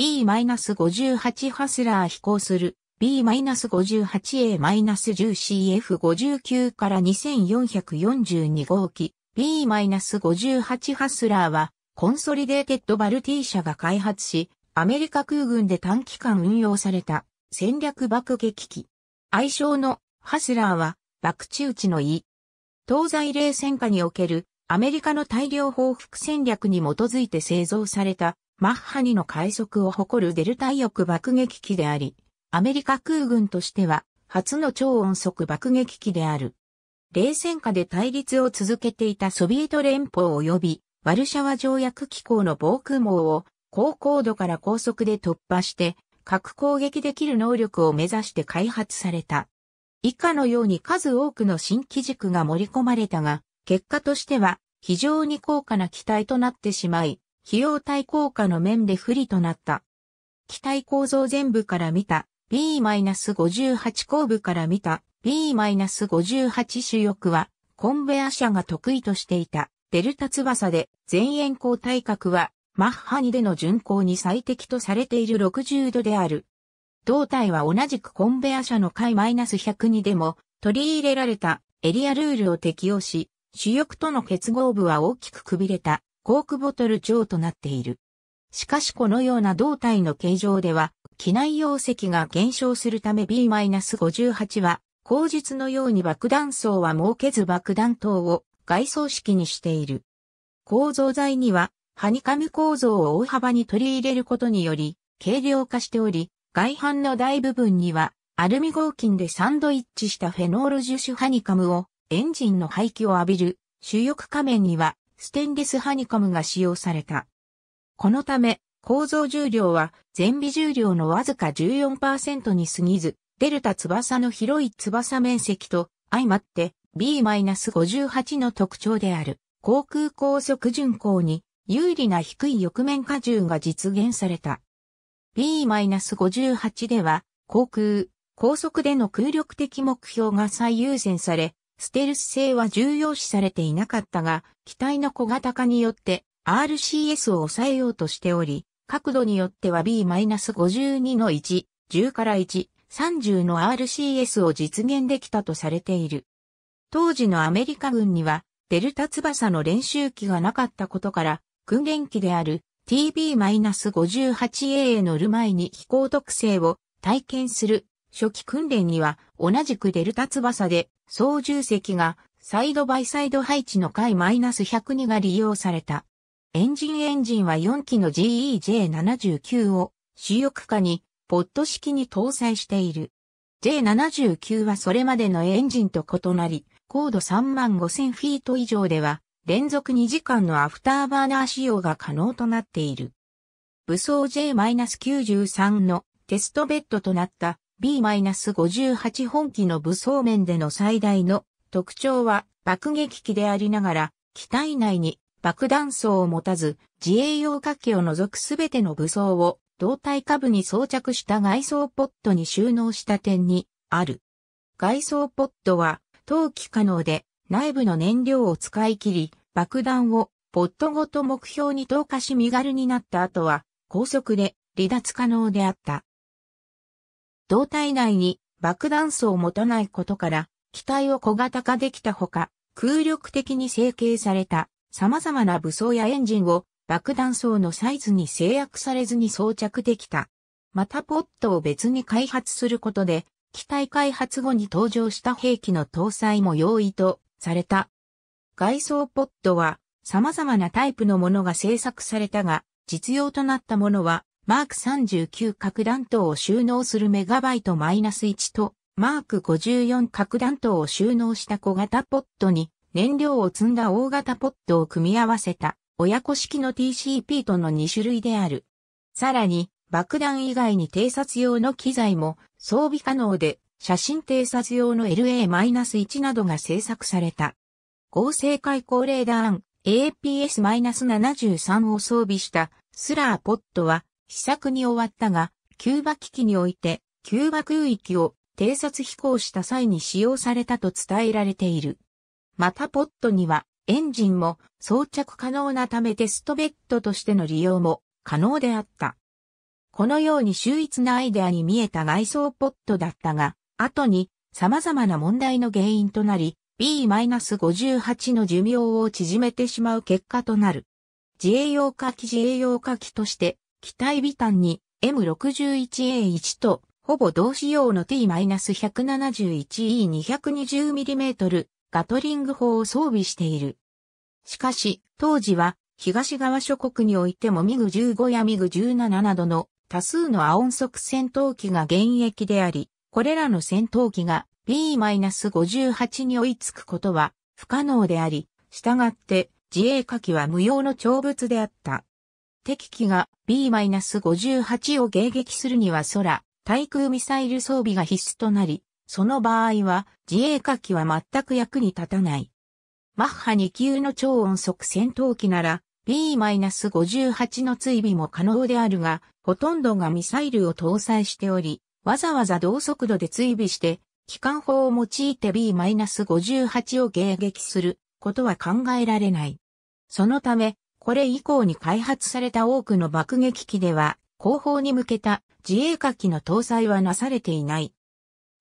B-58 ハスラー飛行する B-58A-10CF59 から2442号機 B-58 ハスラーはコンソリデーテッドバルティ社が開発しアメリカ空軍で短期間運用された戦略爆撃機。愛称のハスラーは爆中地の意。東西冷戦下におけるアメリカの大量報復戦略に基づいて製造されたマッハ2の快速を誇るデルタ翼爆撃機であり、アメリカ空軍としては初の超音速爆撃機である。冷戦下で対立を続けていたソビエト連邦及びワルシャワ条約機構の防空網を高高度から高速で突破して核攻撃できる能力を目指して開発された。以下のように数多くの新機軸が盛り込まれたが、結果としては非常に高価な機体となってしまい、費用対効果の面で不利となった。機体構造全部から見た B-58 後部から見た B-58 主翼はコンベア社が得意としていたデルタ翼で前円高体角はマッハ2での巡航に最適とされている60度である。胴体は同じくコンベア社の回 -102 でも取り入れられたエリアルールを適用し、主翼との結合部は大きくくびれたコークボトル長となっている。しかしこのような胴体の形状では、機内容積が減少するため B-58 は、後述のように爆弾層は設けず爆弾塔を外装式にしている。構造材には、ハニカム構造を大幅に取り入れることにより、軽量化しており、外反の大部分には、アルミ合金でサンドイッチしたフェノール樹種ハニカムを、エンジンの排気を浴びる、主翼仮面には、ステンレスハニカムが使用された。このため、構造重量は前微重量のわずか14%に過ぎず、デルタ翼の広い翼面積と相まって B-58 の特徴である航空高速巡航に有利な低い翼面荷重が実現された。B-58 では航空、高速での空力的目標が最優先され、ステルス性は重要視されていなかったが、機体の小型化によって RCS を抑えようとしており、角度によっては B-52 の1、10から1、30の RCS を実現できたとされている。当時のアメリカ軍には、デルタ翼の練習機がなかったことから、訓練機である TB-58A へ乗る前に飛行特性を体験する初期訓練には同じくデルタ翼で操縦席がサイドバイサイド配置の回 -102 が利用された。エンジンエンジンは4機の GEJ79 を主翼下にポッド式に搭載している。J79 はそれまでのエンジンと異なり、高度35000フィート以上では連続2時間のアフターバーナー使用が可能となっている。武装 J-93 のテストベッドとなった B-58 本機の武装面での最大の特徴は爆撃機でありながら、機体内に爆弾層を持たず、自衛用火器を除くすべての武装を胴体下部に装着した外装ポットに収納した点にある。外装ポットは投機可能で内部の燃料を使い切り、爆弾をポットごと目標に投下し身軽になった後は高速で離脱可能であった。胴体内に爆弾層を持たないことから、機体を小型化できたほか、空力的に成形された様々な武装やエンジンを爆弾層のサイズに制約されずに装着できた。またポットを別に開発することで、機体開発後に登場した兵器の搭載も容易とされた。外装ポットは様々なタイプのものが製作されたが、実用となったものはマーク39核弾頭を収納するメガバイト -1 と、マーク54核弾頭を収納した小型ポットに燃料を積んだ大型ポットを組み合わせた親子式の TCP との2種類である。さらに爆弾以外に偵察用の機材も装備可能で写真偵察用の LA-1 などが製作された。合成開口レーダー APS-73 を装備したスラーポットは試作に終わったが、キューバ危機において、キューバ空域を偵察飛行した際に使用されたと伝えられている。またポットには、エンジンも装着可能なためテストベッドとしての利用も可能であった。このように秀逸なアイデアに見えた外装ポットだったが、後に様々な問題の原因となり、B-58 の寿命を縮めてしまう結果となる。自衛用火器自衛用火器として機体微端に M61A1 とほぼ同仕様の T-171E220mm ガトリング砲を装備している。しかし、当時は東側諸国においてもミグ15やミグ17などの多数のアオン速戦闘機が現役であり、これらの戦闘機が B-58 に追いつくことは不可能であり、従って自衛火器は無用の長物であった。敵機が B-58 を迎撃するには空、対空ミサイル装備が必須となり、その場合は自衛火器は全く役に立たない。マッハ2級の超音速戦闘機なら B-58 の追尾も可能であるが、ほとんどがミサイルを搭載しており、わざわざ同速度で追尾して、機関砲を用いて B-58 を迎撃することは考えられない。そのため、これ以降に開発された多くの爆撃機では、後方に向けた自衛火器の搭載はなされていない。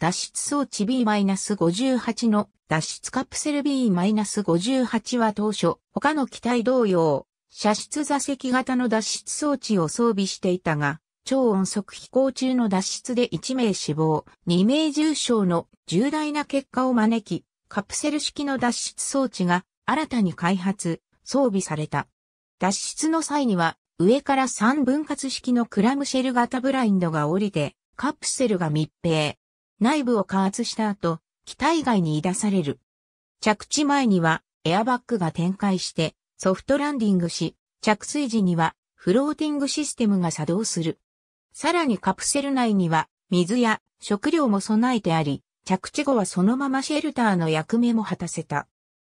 脱出装置 B-58 の脱出カプセル B-58 は当初、他の機体同様、射出座席型の脱出装置を装備していたが、超音速飛行中の脱出で1名死亡、2名重傷の重大な結果を招き、カプセル式の脱出装置が新たに開発、装備された。脱出の際には、上から3分割式のクラムシェル型ブラインドが降りて、カプセルが密閉。内部を加圧した後、機体外に出される。着地前には、エアバッグが展開して、ソフトランディングし、着水時には、フローティングシステムが作動する。さらにカプセル内には、水や食料も備えてあり、着地後はそのままシェルターの役目も果たせた。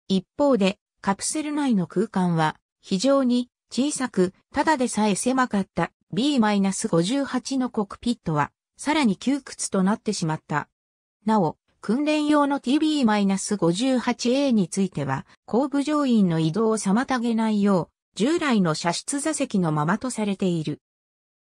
一方で、カプセル内の空間は非常に小さく、ただでさえ狭かった B-58 のコクピットは、さらに窮屈となってしまった。なお、訓練用の TB-58A については、後部乗員の移動を妨げないよう、従来の射出座席のままとされている。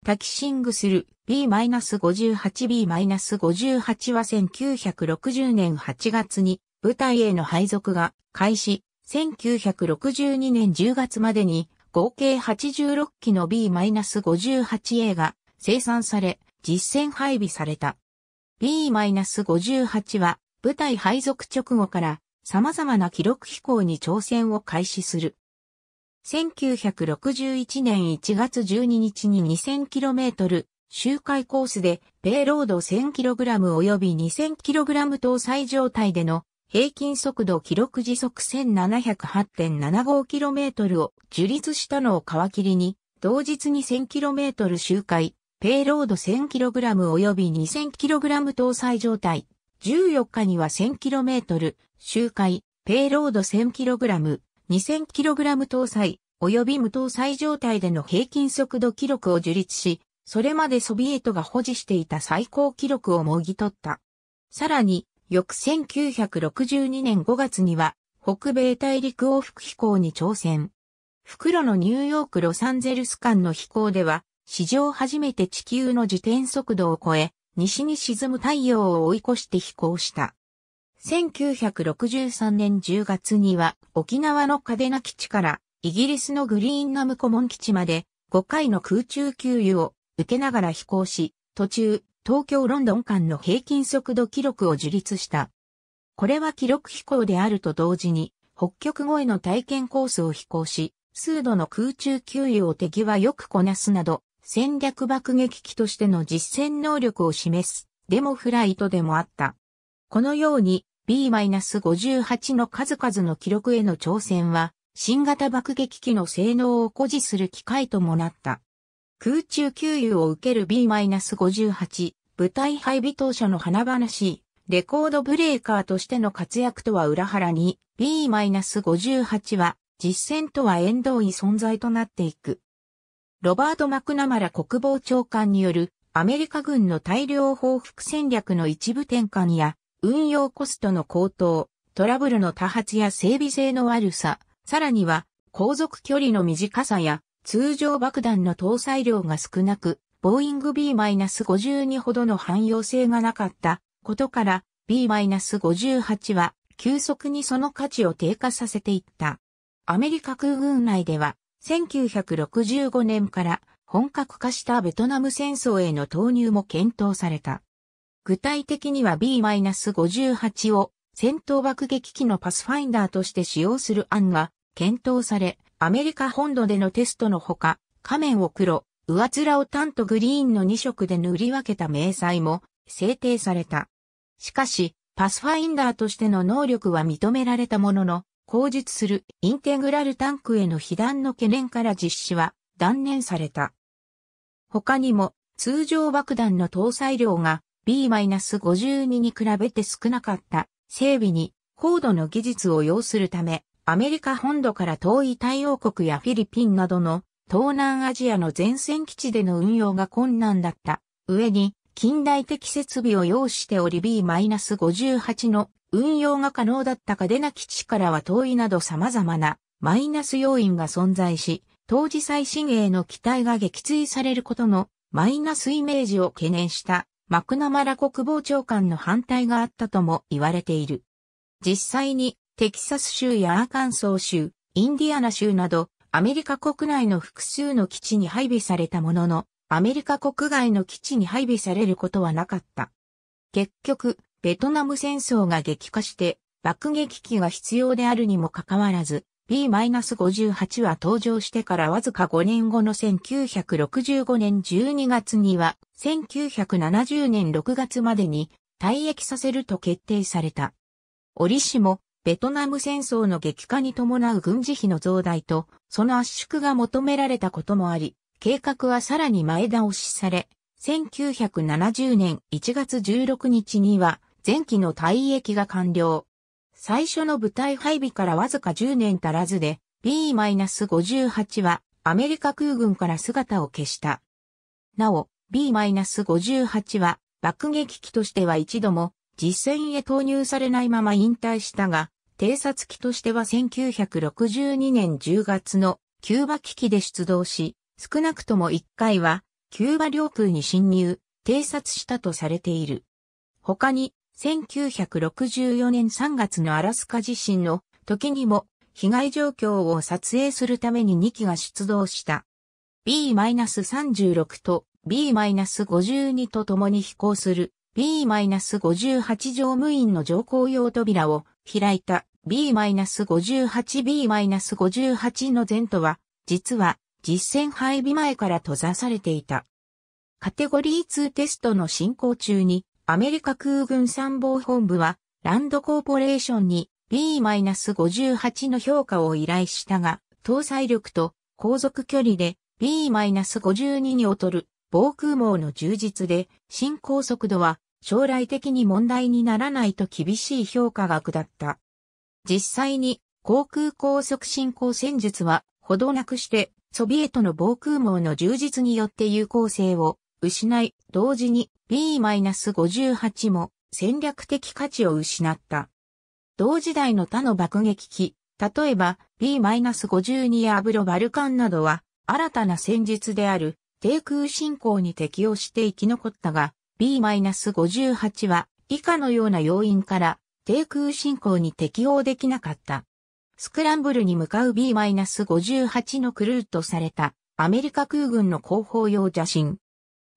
タキシングする B-58B-58 は1960年8月に部隊への配属が開始、1962年10月までに合計86機の B-58A が生産され、実戦配備された。B-58 は部隊配属直後から様々な記録飛行に挑戦を開始する。1961年1月12日に 2000km 周回コースで、ペイロード 1000kg 及び 2000kg 搭載状態での平均速度記録時速 1708.75km を樹立したのを皮切りに、同日に 1000km 周回、ペイロード 1000kg 及び 2000kg 搭載状態。14日には 1000km 周回、ペイロード 1000kg、2000kg 搭載、及び無搭載状態での平均速度記録を樹立し、それまでソビエトが保持していた最高記録をもぎ取った。さらに、翌1962年5月には、北米大陸往復飛行に挑戦。袋のニューヨーク・ロサンゼルス間の飛行では、史上初めて地球の自転速度を超え、西に沈む太陽を追い越して飛行した。1963年10月には沖縄のカデナ基地からイギリスのグリーンナムコモン基地まで5回の空中給油を受けながら飛行し、途中東京ロンドン間の平均速度記録を樹立した。これは記録飛行であると同時に、北極越えの体験コースを飛行し、数度の空中給油を敵はよくこなすなど、戦略爆撃機としての実践能力を示す、デモフライトでもあった。このように、B-58 の数々の記録への挑戦は、新型爆撃機の性能を誇示する機会ともなった。空中給油を受ける B-58 舞台配備当初の花々しい、レコードブレーカーとしての活躍とは裏腹に、B-58 は、実戦とは縁遠い存在となっていく。ロバート・マクナマラ国防長官による、アメリカ軍の大量報復戦略の一部転換や、運用コストの高騰、トラブルの多発や整備性の悪さ、さらには、航続距離の短さや、通常爆弾の搭載量が少なく、ボーイング B-52 ほどの汎用性がなかったことから B-58 は急速にその価値を低下させていった。アメリカ空軍内では1965年から本格化したベトナム戦争への投入も検討された。具体的には B-58 を戦闘爆撃機のパスファインダーとして使用する案が検討され、アメリカ本土でのテストのほか、仮面を黒、上面をタンとグリーンの2色で塗り分けた明細も制定された。しかし、パスファインダーとしての能力は認められたものの、口述するインテグラルタンクへの被弾の懸念から実施は断念された。他にも通常爆弾の搭載量が B-52 に比べて少なかった整備に高度の技術を要するためアメリカ本土から遠い太陽国やフィリピンなどの東南アジアの前線基地での運用が困難だった上に近代的設備を要しており B-58 の運用が可能だったかでな基地からは遠いなど様々なマイナス要因が存在し、当時最新鋭の機体が撃墜されることのマイナスイメージを懸念したマクナマラ国防長官の反対があったとも言われている。実際にテキサス州やアーカンソー州、インディアナ州などアメリカ国内の複数の基地に配備されたものの、アメリカ国外の基地に配備されることはなかった。結局、ベトナム戦争が激化して爆撃機が必要であるにもかかわらず、B-58 は登場してからわずか5年後の1965年12月には、1970年6月までに退役させると決定された。折しも、ベトナム戦争の激化に伴う軍事費の増大と、その圧縮が求められたこともあり、計画はさらに前倒しされ、1970年1月16日には、前期の退役が完了。最初の部隊配備からわずか10年足らずで、B-58 はアメリカ空軍から姿を消した。なお、B-58 は爆撃機としては一度も実戦へ投入されないまま引退したが、偵察機としては1962年10月のキューバ危機で出動し、少なくとも1回はキューバ領空に侵入、偵察したとされている。他に、1964年3月のアラスカ地震の時にも被害状況を撮影するために2機が出動した。B-36 と B-52 と共に飛行する B-58 乗務員の乗降用扉を開いた B-58B-58 の前途は、実は実戦配備前から閉ざされていた。カテゴリー2テストの進行中に、アメリカ空軍参謀本部は、ランドコーポレーションに B-58 の評価を依頼したが、搭載力と航続距離で B-52 に劣る防空網の充実で、進行速度は将来的に問題にならないと厳しい評価が下った。実際に航空高速進行戦術はほどなくしてソビエトの防空網の充実によって有効性を失い、同時に B-58 も戦略的価値を失った。同時代の他の爆撃機、例えば B-52 やアブロバルカンなどは新たな戦術である低空進行に適応して生き残ったが、B-58 は以下のような要因から低空進行に適応できなかった。スクランブルに向かう B-58 のクルーとされたアメリカ空軍の後方用邪神。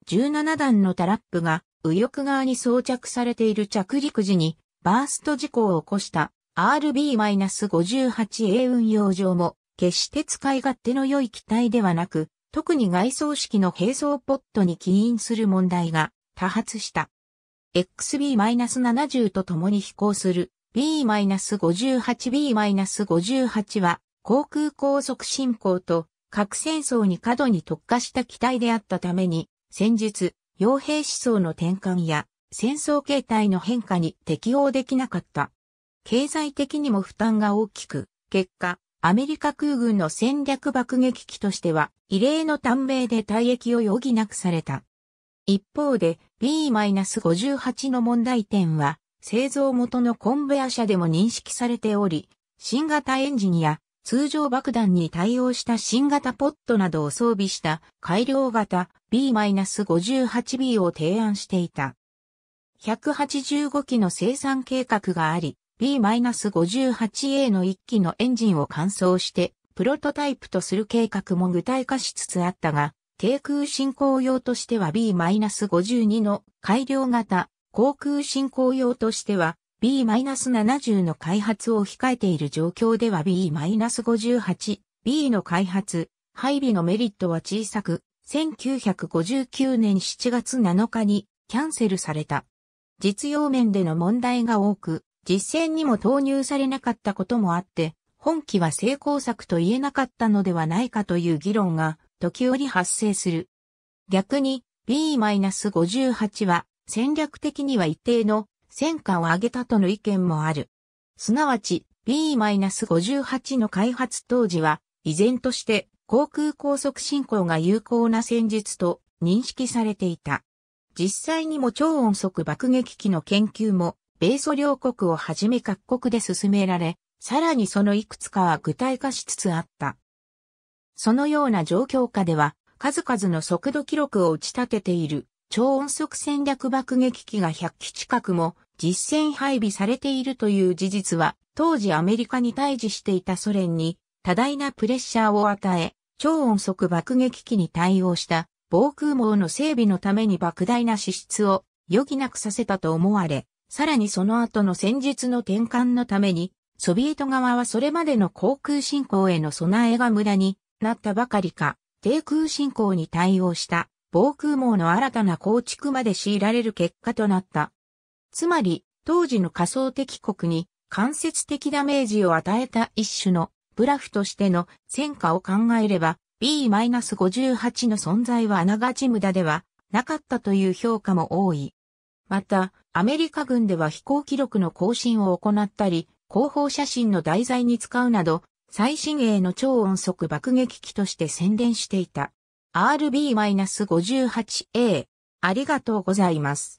17段のタラップが右翼側に装着されている着陸時にバースト事故を起こした RB-58A 運用上も決して使い勝手の良い機体ではなく、特に外装式の並走ポットに起因する問題が多発した。XB-70 と共に飛行する B-58B-58 は航空高速進行と核戦争に過度に特化した機体であったために戦術、傭兵思想の転換や戦争形態の変化に適応できなかった。経済的にも負担が大きく、結果、アメリカ空軍の戦略爆撃機としては異例の短命で退役を余儀なくされた。一方で、B-58 の問題点は、製造元のコンベア車でも認識されており、新型エンジンや通常爆弾に対応した新型ポットなどを装備した改良型 B-58B を提案していた。185機の生産計画があり、B-58A の1機のエンジンを換装して、プロトタイプとする計画も具体化しつつあったが、低空進行用としては B-52 の改良型、航空進行用としては B-70 の開発を控えている状況では B-58、B の開発、配備のメリットは小さく、1959年7月7日にキャンセルされた。実用面での問題が多く、実戦にも投入されなかったこともあって、本機は成功策と言えなかったのではないかという議論が時折発生する。逆に B-58 は戦略的には一定の戦果を上げたとの意見もある。すなわち B-58 の開発当時は依然として航空高速進行が有効な戦術と認識されていた。実際にも超音速爆撃機の研究も米ソ両国をはじめ各国で進められ、さらにそのいくつかは具体化しつつあった。そのような状況下では、数々の速度記録を打ち立てている超音速戦略爆撃機が100機近くも実戦配備されているという事実は、当時アメリカに対峙していたソ連に多大なプレッシャーを与え、超音速爆撃機に対応した防空網の整備のために莫大な支出を余儀なくさせたと思われ、さらにその後の戦術の転換のために、ソビエト側はそれまでの航空侵攻への備えが無駄になったばかりか、低空進行に対応した防空網の新たな構築まで強いられる結果となった。つまり、当時の仮想敵国に間接的ダメージを与えた一種のブラフとしての戦果を考えれば B-58 の存在はあながち無駄ではなかったという評価も多い。また、アメリカ軍では飛行記録の更新を行ったり、広報写真の題材に使うなど、最新鋭の超音速爆撃機として宣伝していた。RB-58A。ありがとうございます。